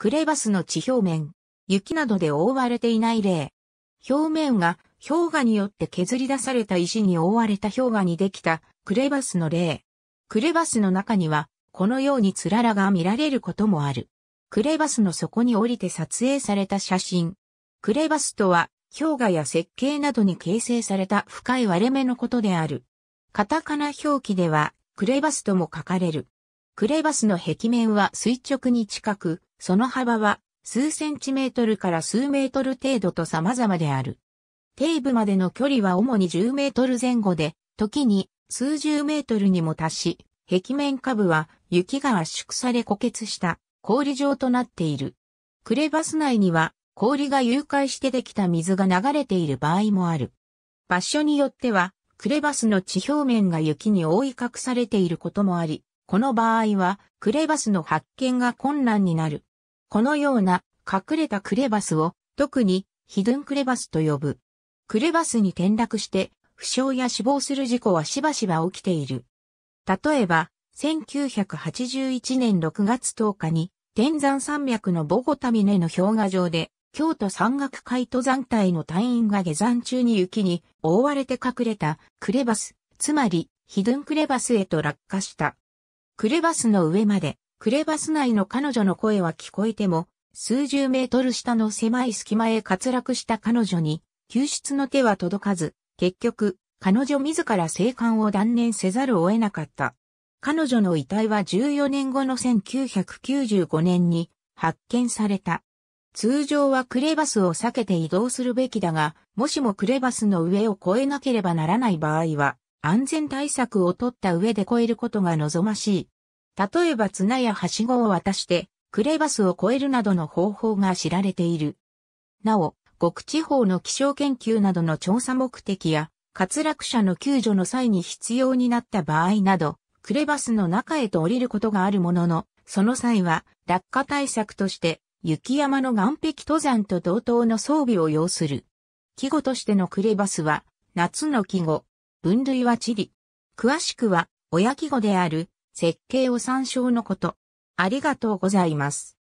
クレバスの地表面、雪などで覆われていない例。表面が氷河によって削り出された石に覆われた氷河にできたクレバスの例。クレバスの中にはこのようにつららが見られることもある。クレバスの底に降りて撮影された写真。クレバスとは氷河や石計などに形成された深い割れ目のことである。カタカナ表記ではクレバスとも書かれる。クレバスの壁面は垂直に近く、その幅は数センチメートルから数メートル程度と様々である。底部までの距離は主に10メートル前後で、時に数十メートルにも達し、壁面下部は雪が圧縮され固結した氷状となっている。クレバス内には氷が融解してできた水が流れている場合もある。場所によってはクレバスの地表面が雪に覆い隠されていることもあり、この場合はクレバスの発見が困難になる。このような隠れたクレバスを特にヒドゥンクレバスと呼ぶ。クレバスに転落して負傷や死亡する事故はしばしば起きている。例えば、1981年6月10日に天山山脈のボゴタミネの氷河上で京都山岳会登山隊の隊員が下山中に雪に覆われて隠れたクレバス、つまりヒドゥンクレバスへと落下した。クレバスの上までクレバス内の彼女の声は聞こえても、数十メートル下の狭い隙間へ滑落した彼女に、救出の手は届かず、結局、彼女自ら生還を断念せざるを得なかった。彼女の遺体は14年後の1995年に発見された。通常はクレバスを避けて移動するべきだが、もしもクレバスの上を越えなければならない場合は、安全対策を取った上で越えることが望ましい。例えば綱やはしごを渡して、クレバスを越えるなどの方法が知られている。なお、極地方の気象研究などの調査目的や、滑落者の救助の際に必要になった場合など、クレバスの中へと降りることがあるものの、その際は落下対策として雪山の岩壁登山と同等の装備を要する。季語としてのクレバスは夏の季語、分類は地理。詳しくは親季語である設計を参照のこと。ありがとうございます。